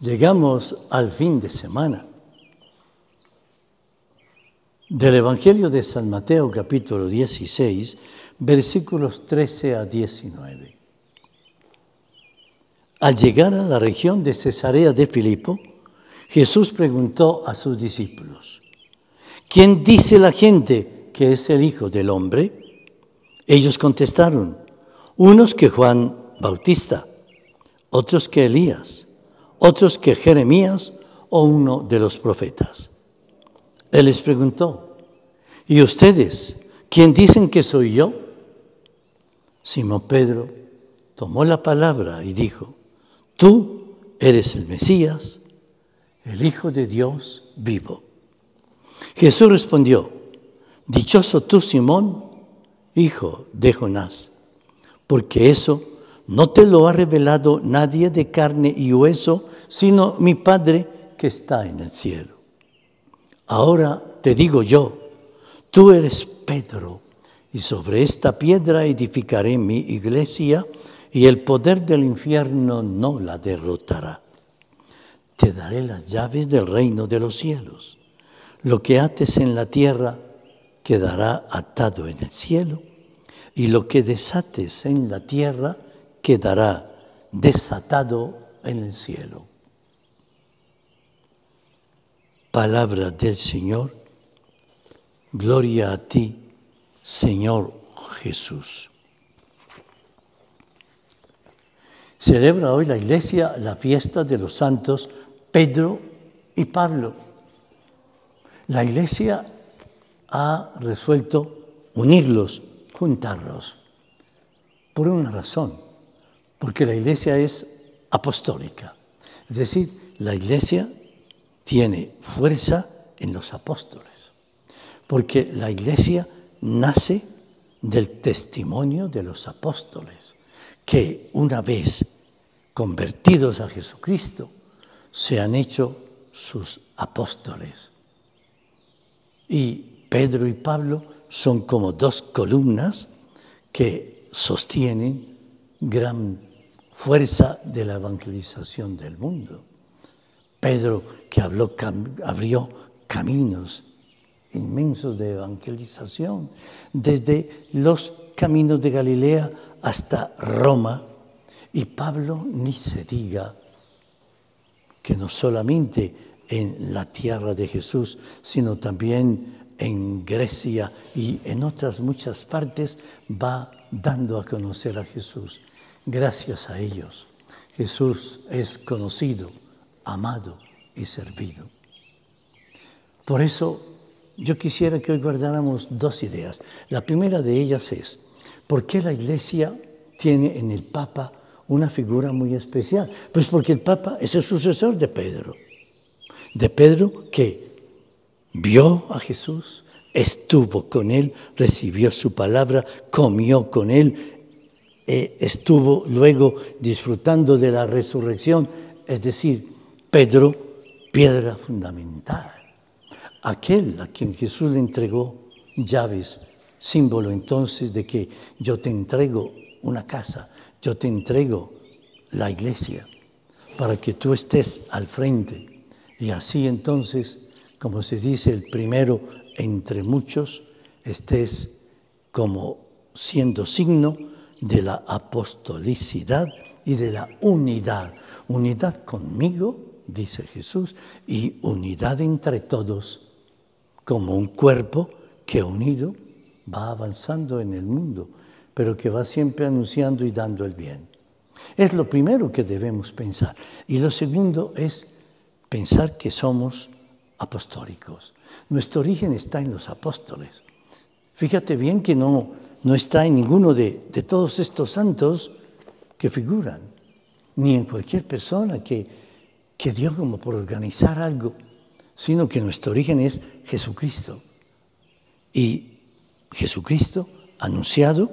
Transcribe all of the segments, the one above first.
Llegamos al fin de semana. Del Evangelio de San Mateo capítulo 16, versículos 13 a 19. Al llegar a la región de Cesarea de Filipo, Jesús preguntó a sus discípulos, ¿quién dice la gente que es el Hijo del Hombre? Ellos contestaron, unos que Juan Bautista, otros que Elías otros que Jeremías o uno de los profetas. Él les preguntó, ¿y ustedes quién dicen que soy yo? Simón Pedro tomó la palabra y dijo, tú eres el Mesías, el Hijo de Dios vivo. Jesús respondió, Dichoso tú, Simón, hijo de Jonás, porque eso no te lo ha revelado nadie de carne y hueso, sino mi Padre que está en el cielo. Ahora te digo yo, tú eres Pedro, y sobre esta piedra edificaré mi iglesia, y el poder del infierno no la derrotará. Te daré las llaves del reino de los cielos. Lo que ates en la tierra quedará atado en el cielo, y lo que desates en la tierra quedará desatado en el cielo. palabra del Señor. Gloria a ti, Señor Jesús. Celebra hoy la iglesia la fiesta de los santos Pedro y Pablo. La iglesia ha resuelto unirlos, juntarlos, por una razón, porque la iglesia es apostólica. Es decir, la iglesia tiene fuerza en los apóstoles, porque la iglesia nace del testimonio de los apóstoles, que una vez convertidos a Jesucristo, se han hecho sus apóstoles. Y Pedro y Pablo son como dos columnas que sostienen gran fuerza de la evangelización del mundo. Pedro que habló, abrió caminos inmensos de evangelización, desde los caminos de Galilea hasta Roma. Y Pablo ni se diga que no solamente en la tierra de Jesús, sino también en Grecia y en otras muchas partes va dando a conocer a Jesús. Gracias a ellos, Jesús es conocido amado y servido. Por eso yo quisiera que hoy guardáramos dos ideas. La primera de ellas es, ¿por qué la Iglesia tiene en el Papa una figura muy especial? Pues porque el Papa es el sucesor de Pedro. De Pedro que vio a Jesús, estuvo con él, recibió su palabra, comió con él, eh, estuvo luego disfrutando de la resurrección. Es decir, Pedro, piedra fundamental, aquel a quien Jesús le entregó llaves, símbolo entonces de que yo te entrego una casa, yo te entrego la iglesia, para que tú estés al frente. Y así entonces, como se dice el primero entre muchos, estés como siendo signo de la apostolicidad y de la unidad, unidad conmigo dice Jesús, y unidad entre todos, como un cuerpo que unido va avanzando en el mundo, pero que va siempre anunciando y dando el bien. Es lo primero que debemos pensar. Y lo segundo es pensar que somos apostólicos. Nuestro origen está en los apóstoles. Fíjate bien que no, no está en ninguno de, de todos estos santos que figuran, ni en cualquier persona que que Dios como por organizar algo, sino que nuestro origen es Jesucristo. Y Jesucristo anunciado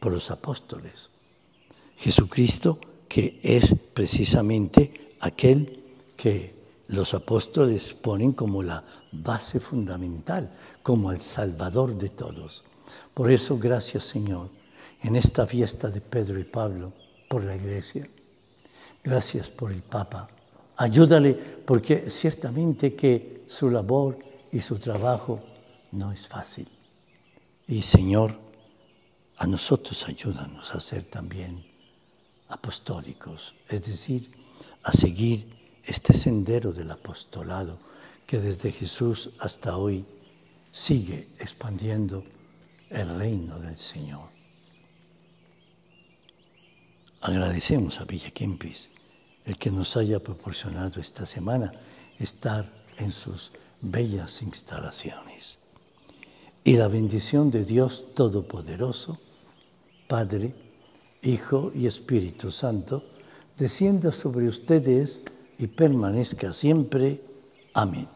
por los apóstoles. Jesucristo que es precisamente aquel que los apóstoles ponen como la base fundamental, como el Salvador de todos. Por eso, gracias Señor, en esta fiesta de Pedro y Pablo, por la Iglesia. Gracias por el Papa. Ayúdale porque ciertamente que su labor y su trabajo no es fácil. Y Señor, a nosotros ayúdanos a ser también apostólicos, es decir, a seguir este sendero del apostolado que desde Jesús hasta hoy sigue expandiendo el reino del Señor. Agradecemos a Villa el que nos haya proporcionado esta semana estar en sus bellas instalaciones. Y la bendición de Dios Todopoderoso, Padre, Hijo y Espíritu Santo, descienda sobre ustedes y permanezca siempre. Amén.